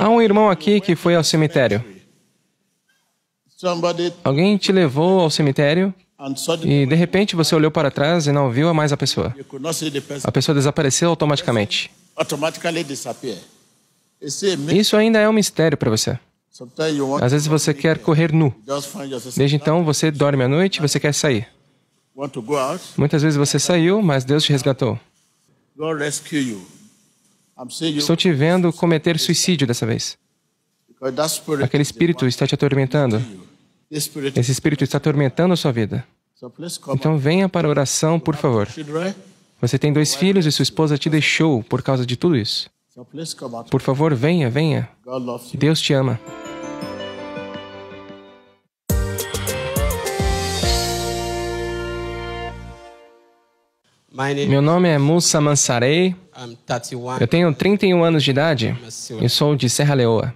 Há um irmão aqui que foi ao cemitério. Alguém te levou ao cemitério e de repente você olhou para trás e não viu mais a pessoa. A pessoa desapareceu automaticamente. Isso ainda é um mistério para você. Às vezes você quer correr nu. Desde então você dorme à noite e você quer sair. Muitas vezes você saiu, mas Deus te resgatou. Estou te vendo cometer suicídio dessa vez. Aquele espírito está te atormentando. Esse espírito está atormentando a sua vida. Então venha para a oração, por favor. Você tem dois filhos e sua esposa te deixou por causa de tudo isso. Por favor, venha, venha. Deus te ama. Meu nome é Musa Mansarei. Eu tenho 31 anos de idade e sou de Serra Leoa.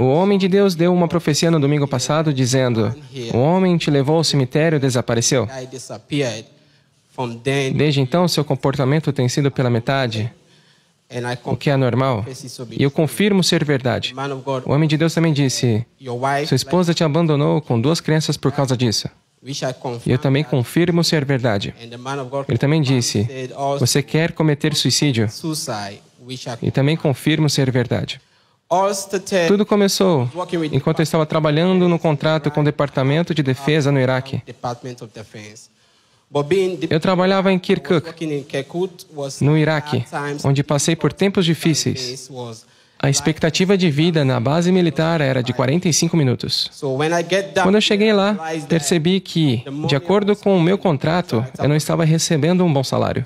O homem de Deus deu uma profecia no domingo passado dizendo: O homem te levou ao cemitério e desapareceu. Desde então, seu comportamento tem sido pela metade, o que é normal. E eu confirmo ser verdade. O homem de Deus também disse: Sua esposa te abandonou com duas crianças por causa disso. Eu também confirmo ser verdade. Ele também disse: Você quer cometer suicídio? E também confirmo ser verdade. Tudo começou enquanto eu estava trabalhando no contrato com o Departamento de Defesa no Iraque. Eu trabalhava em Kirkuk, no Iraque, onde passei por tempos difíceis. A expectativa de vida na base militar era de 45 minutos. Quando eu cheguei lá, percebi que, de acordo com o meu contrato, eu não estava recebendo um bom salário.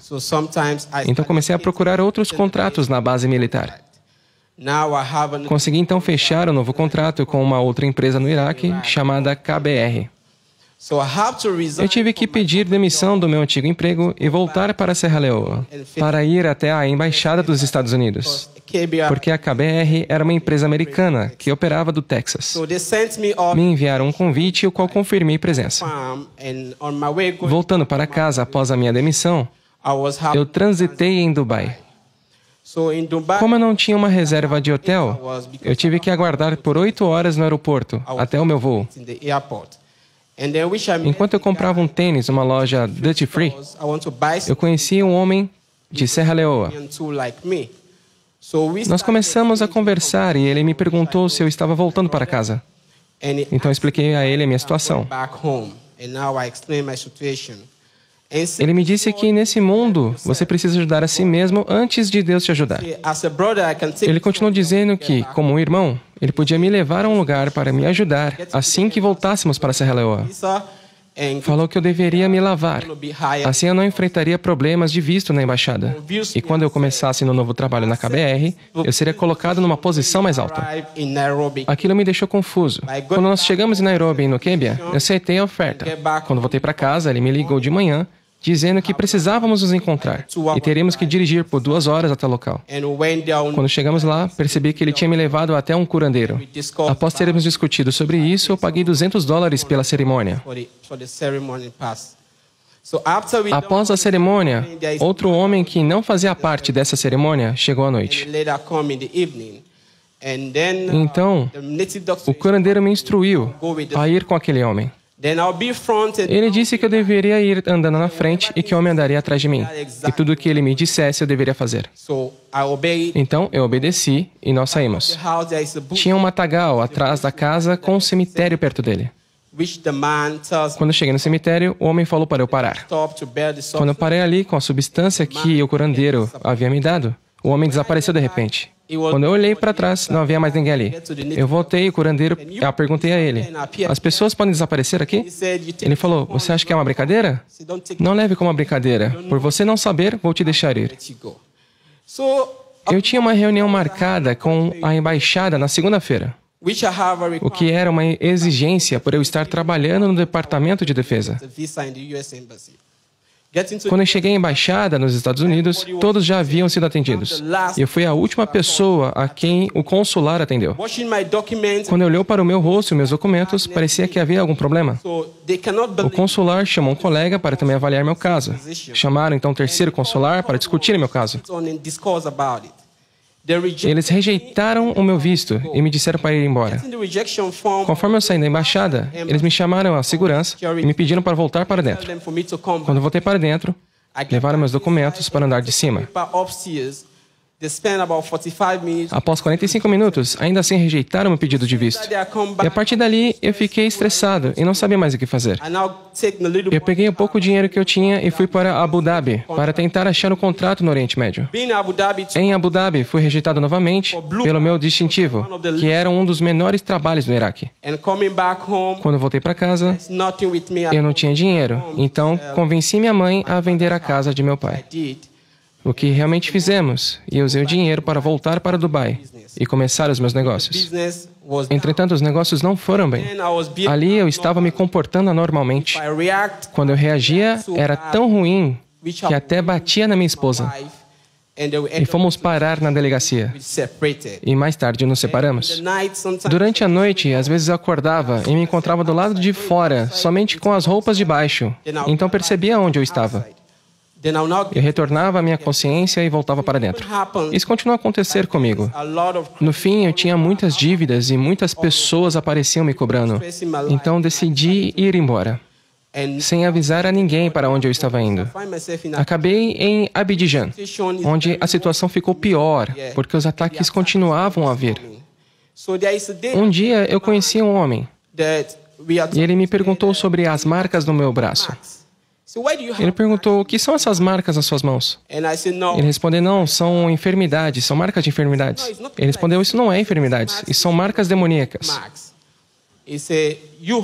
Então comecei a procurar outros contratos na base militar. Consegui então fechar um novo contrato com uma outra empresa no Iraque chamada KBR. Eu tive que pedir demissão do meu antigo emprego e voltar para Serra Leoa, para ir até a Embaixada dos Estados Unidos, porque a KBR era uma empresa americana que operava do Texas. Me enviaram um convite, o qual confirmei presença. Voltando para casa após a minha demissão, eu transitei em Dubai. Como eu não tinha uma reserva de hotel, eu tive que aguardar por oito horas no aeroporto até o meu voo. Enquanto eu comprava um tênis numa loja duty free, eu conhecia um homem de Serra Leoa. Nós começamos a conversar e ele me perguntou se eu estava voltando para casa. Então expliquei a ele a minha situação. Ele me disse que nesse mundo você precisa ajudar a si mesmo antes de Deus te ajudar. Ele continuou dizendo que, como um irmão, ele podia me levar a um lugar para me ajudar assim que voltássemos para Serra Leoa. Falou que eu deveria me lavar. Assim eu não enfrentaria problemas de visto na embaixada. E quando eu começasse no novo trabalho na KBR, eu seria colocado numa posição mais alta. Aquilo me deixou confuso. Quando nós chegamos em Nairobi, no Quênia, eu aceitei a oferta. Quando voltei para casa, ele me ligou de manhã dizendo que precisávamos nos encontrar e teríamos que dirigir por duas horas até o local. Quando chegamos lá, percebi que ele tinha me levado até um curandeiro. Após termos discutido sobre isso, eu paguei 200 dólares pela cerimônia. Após a cerimônia, outro homem que não fazia parte dessa cerimônia chegou à noite. Então, o curandeiro me instruiu a ir com aquele homem. Ele disse que eu deveria ir andando na frente e que o homem andaria atrás de mim. E tudo o que ele me dissesse eu deveria fazer. Então eu obedeci e nós saímos. Tinha um matagal atrás da casa com um cemitério perto dele. Quando cheguei no cemitério, o homem falou para eu parar. Quando eu parei ali com a substância que o curandeiro havia me dado, o homem desapareceu de repente. Quando eu olhei para trás, não havia mais ninguém ali. Eu voltei e o curandeiro, eu perguntei a ele: As pessoas podem desaparecer aqui? Ele falou: Você acha que é uma brincadeira? Não leve como uma brincadeira. Por você não saber, vou te deixar ir. Eu tinha uma reunião marcada com a embaixada na segunda-feira, o que era uma exigência por eu estar trabalhando no Departamento de Defesa. Quando eu cheguei à embaixada nos Estados Unidos, todos já haviam sido atendidos. E eu fui a última pessoa a quem o consular atendeu. Quando olhou para o meu rosto e meus documentos, parecia que havia algum problema. O consular chamou um colega para também avaliar meu caso. Chamaram então o terceiro consular para discutir meu caso. Eles rejeitaram o meu visto e me disseram para ir embora. Conforme eu saí da embaixada, eles me chamaram à segurança e me pediram para voltar para dentro. Quando voltei para dentro, levaram meus documentos para andar de cima. Após 45 minutos, ainda assim rejeitaram o pedido de visto. E a partir dali, eu fiquei estressado e não sabia mais o que fazer. Eu peguei o pouco dinheiro que eu tinha e fui para Abu Dhabi para tentar achar um contrato no Oriente Médio. Em Abu Dhabi, fui rejeitado novamente pelo meu distintivo, que era um dos menores trabalhos do Iraque. Quando voltei para casa, eu não tinha dinheiro, então convenci minha mãe a vender a casa de meu pai o que realmente fizemos e usei o dinheiro para voltar para Dubai e começar os meus negócios. Entretanto, os negócios não foram bem. Ali eu estava me comportando anormalmente. Quando eu reagia, era tão ruim que até batia na minha esposa. E fomos parar na delegacia. E mais tarde nos separamos. Durante a noite, às vezes eu acordava e me encontrava do lado de fora, somente com as roupas de baixo. Então percebia onde eu estava. Eu retornava à minha consciência e voltava para dentro. Isso continuou a acontecer comigo. No fim, eu tinha muitas dívidas e muitas pessoas apareciam me cobrando. Então decidi ir embora, sem avisar a ninguém para onde eu estava indo. Acabei em Abidjan, onde a situação ficou pior, porque os ataques continuavam a vir. Um dia eu conheci um homem e ele me perguntou sobre as marcas no meu braço. Ele perguntou: o que são essas marcas nas suas mãos? Ele respondeu: não, são enfermidades, são marcas de enfermidades. Ele respondeu: isso não é enfermidades, isso são marcas demoníacas.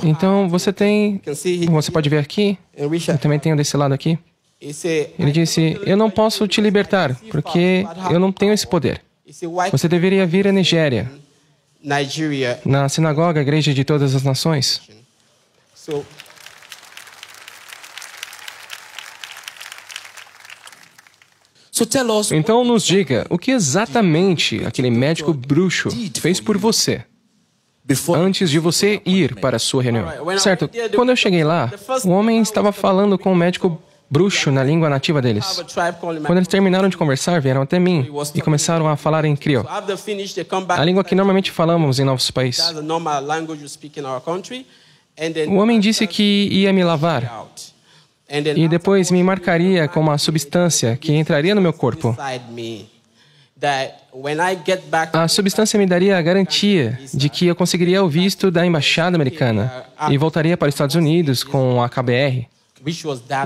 Então você tem, você pode ver aqui, eu também tenho desse lado aqui. Ele disse: eu não posso te libertar porque eu não tenho esse poder. Você deveria vir à Nigéria, na sinagoga, igreja de todas as nações. Então nos diga o que exatamente aquele médico bruxo fez por você antes de você ir para a sua reunião. Certo, quando eu cheguei lá, o homem estava falando com o médico bruxo na língua nativa deles. Quando eles terminaram de conversar, vieram até mim e começaram a falar em crioulo. A língua que normalmente falamos em nossos países. O homem disse que ia me lavar e depois me marcaria com uma substância que entraria no meu corpo. A substância me daria a garantia de que eu conseguiria o visto da embaixada americana e voltaria para os Estados Unidos com a KBR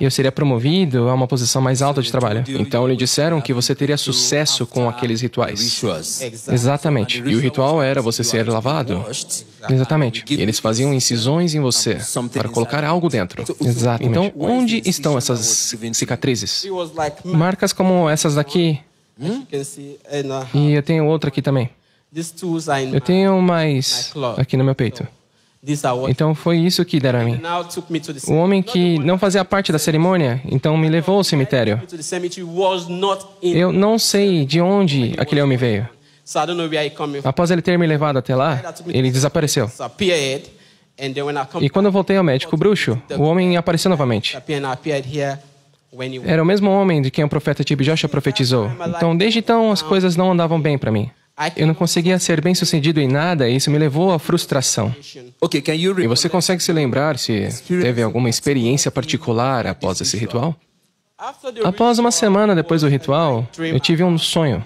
eu seria promovido a uma posição mais alta de trabalho. Então, então lhe disseram que você teria sucesso com aqueles rituais. Exatamente. E o ritual era você ser lavado. Exatamente. E eles faziam incisões em você para colocar algo dentro. Então, Exatamente. Então, onde estão essas cicatrizes? Marcas como essas daqui. Hum? Hum? Uh, e eu tenho outra aqui também. Eu tenho mais aqui no meu peito. Então foi isso que deram a mim. O homem que não fazia parte da cerimônia, então me levou ao cemitério. Eu não sei de onde aquele homem veio. Após ele ter me levado até lá, ele desapareceu. E quando eu voltei ao médico bruxo, o homem apareceu novamente. Era o mesmo homem de quem o profeta Joshua profetizou. Então, desde então, as coisas não andavam bem para mim. Eu não conseguia ser bem sucedido em nada e isso me levou à frustração. E você consegue se lembrar se teve alguma experiência particular após esse ritual? Após uma semana depois do ritual, eu tive um sonho.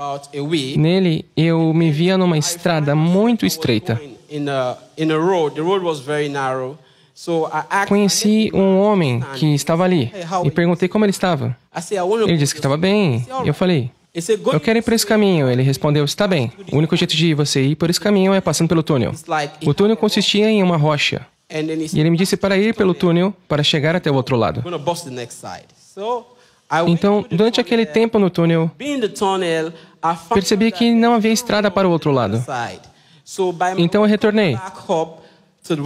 Nele, eu me via numa estrada muito estreita. Conheci um homem que estava ali e perguntei como ele estava. Ele disse que estava bem. Eu falei, é eu quero ir por esse caminho. Ele respondeu: Está bem. O único jeito de você ir por esse caminho é passando pelo túnel. O túnel consistia em uma rocha. E ele me disse para ir pelo túnel para chegar até o outro lado. Então, durante aquele tempo no túnel, percebi que não havia estrada para o outro lado. Então eu retornei.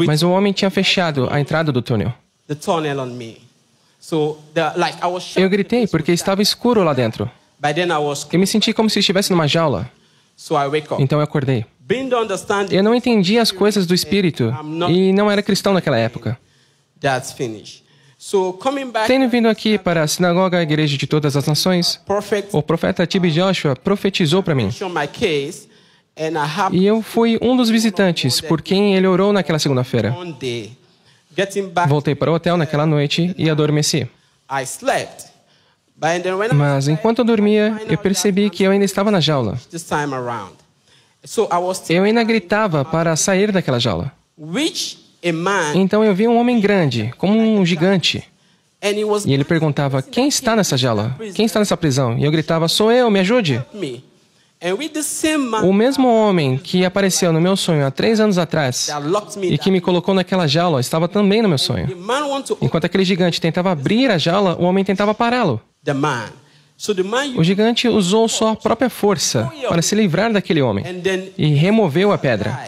Mas o homem tinha fechado a entrada do túnel. Eu gritei porque estava escuro lá dentro. Eu me senti como se estivesse numa jaula. Então eu acordei. Eu não entendia as coisas do Espírito e não era cristão naquela época. Tendo vindo aqui para a Sinagoga a Igreja de Todas as Nações, o profeta Tibi Joshua profetizou para mim. E eu fui um dos visitantes por quem ele orou naquela segunda-feira. Voltei para o hotel naquela noite e adormeci. Mas enquanto eu dormia, eu percebi que eu ainda estava na jaula. Eu ainda gritava para sair daquela jaula. Então eu vi um homem grande, como um gigante. E ele perguntava: Quem está nessa jaula? Quem está nessa prisão? E eu gritava: Sou eu, me ajude. O mesmo homem que apareceu no meu sonho há três anos atrás e que me colocou naquela jaula estava também no meu sonho. Enquanto aquele gigante tentava abrir a jaula, o homem tentava pará-lo. O gigante usou sua própria força para se livrar daquele homem e removeu a pedra.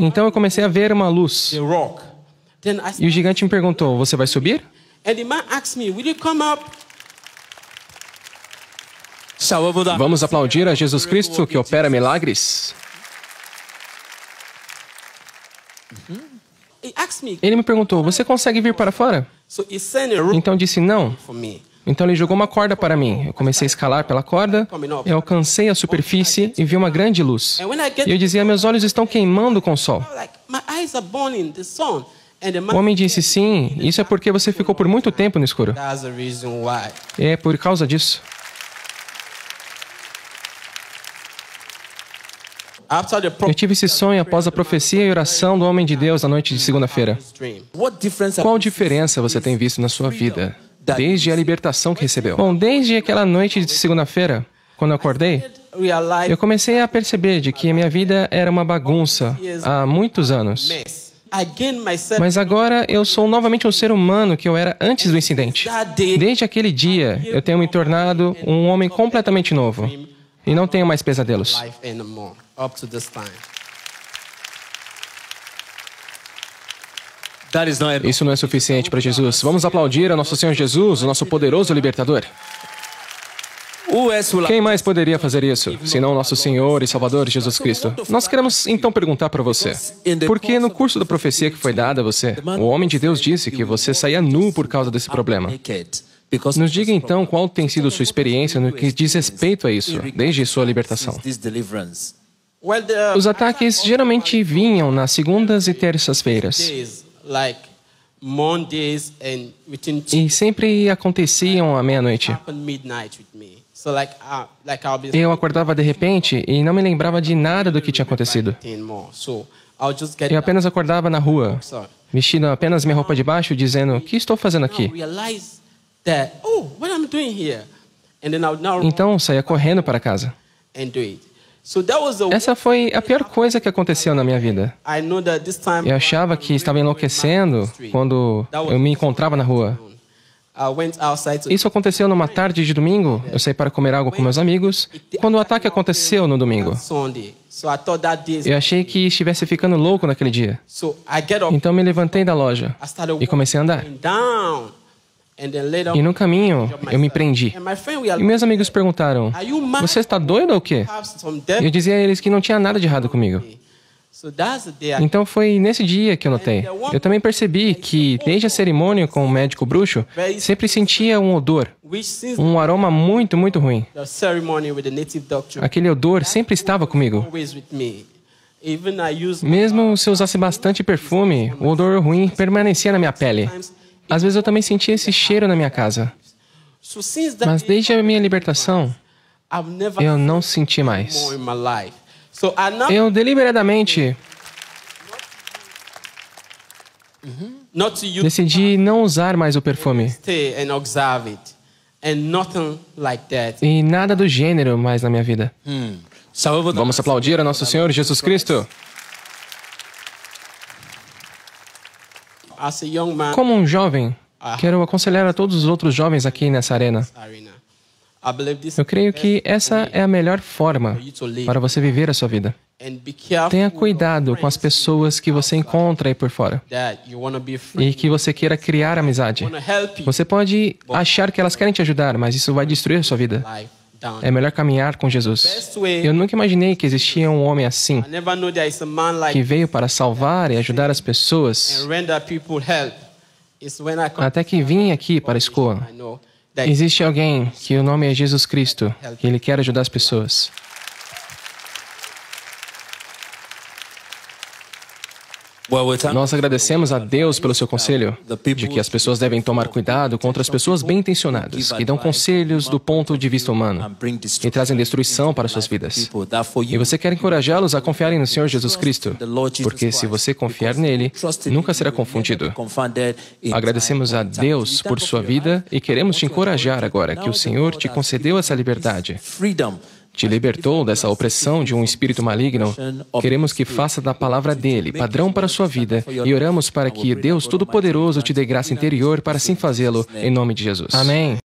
Então eu comecei a ver uma luz. E o gigante me perguntou: Você vai subir? Vamos aplaudir a Jesus Cristo que opera milagres? Ele me perguntou: Você consegue vir para fora? Então disse: Não. Então ele jogou uma corda para mim. Eu comecei a escalar pela corda, eu alcancei a superfície e vi uma grande luz. E eu dizia: Meus olhos estão queimando com o sol. O homem disse: Sim, isso é porque você ficou por muito tempo no escuro. É por causa disso. Eu tive esse sonho após a profecia e oração do homem de Deus na noite de segunda-feira. Qual diferença você tem visto na sua vida? desde a libertação que recebeu. Bom, desde aquela noite de segunda-feira, quando eu acordei, eu comecei a perceber de que a minha vida era uma bagunça há muitos anos. Mas agora eu sou novamente um ser humano que eu era antes do incidente. Desde aquele dia, eu tenho me tornado um homem completamente novo e não tenho mais pesadelos. É- isso não é suficiente para Jesus. Vamos aplaudir a nosso Senhor Jesus, o nosso poderoso libertador. Quem mais poderia fazer isso, senão nosso Senhor e Salvador Jesus Cristo? Nós queremos então perguntar para você, porque no curso da profecia que foi dada a você, o homem de Deus disse que você saía nu por causa desse problema. Nos diga então qual tem sido sua experiência no que diz respeito a isso, desde sua libertação. Os ataques geralmente vinham nas segundas e terças-feiras. E sempre aconteciam à meia-noite. Eu acordava de repente e não me lembrava de nada do que tinha acontecido. Eu apenas acordava na rua, vestindo apenas minha roupa de baixo, dizendo: O que estou fazendo aqui? Oh, então saía correndo para casa. Essa foi a pior coisa que aconteceu na minha vida. Eu achava que estava enlouquecendo quando eu me encontrava na rua. Isso aconteceu numa tarde de domingo. Eu saí para comer algo com meus amigos quando o ataque aconteceu no domingo. Eu achei que estivesse ficando louco naquele dia. Então me levantei da loja e comecei a andar. E no caminho, eu me prendi. E meus amigos perguntaram: Você está doido ou o quê? eu dizia a eles que não tinha nada de errado comigo. Então foi nesse dia que eu notei. Eu também percebi que, desde a cerimônia com o médico bruxo, sempre sentia um odor, um aroma muito, muito ruim. Aquele odor sempre estava comigo. Mesmo se eu usasse bastante perfume, o odor ruim permanecia na minha pele. Às vezes eu também sentia esse cheiro na minha casa. Mas desde a minha libertação, eu não senti mais. Eu deliberadamente decidi não usar mais o perfume. E nada do gênero mais na minha vida. Hum. Vamos aplaudir a nosso Senhor Jesus Cristo. Como um jovem, ah. quero aconselhar a todos os outros jovens aqui nessa arena. Eu creio que essa é a melhor forma para você viver a sua vida. Tenha cuidado com as pessoas que você encontra aí por fora e que você queira criar amizade. Você pode achar que elas querem te ajudar, mas isso vai destruir a sua vida. É melhor caminhar com Jesus. Eu nunca imaginei que existia um homem assim, que veio para salvar e ajudar as pessoas, até que vim aqui para a escola, Existe alguém que o nome é Jesus Cristo e ele quer ajudar as pessoas. Nós agradecemos a Deus pelo seu conselho de que as pessoas devem tomar cuidado contra as pessoas bem intencionadas, que dão conselhos do ponto de vista humano e trazem destruição para suas vidas. E você quer encorajá-los a confiarem no Senhor Jesus Cristo, porque se você confiar nele, nunca será confundido. Agradecemos a Deus por sua vida e queremos te encorajar agora que o Senhor te concedeu essa liberdade te libertou dessa opressão de um espírito maligno, queremos que faça da palavra dele padrão para a sua vida e oramos para que Deus Todo-Poderoso te dê graça interior para assim fazê-lo, em nome de Jesus. Amém.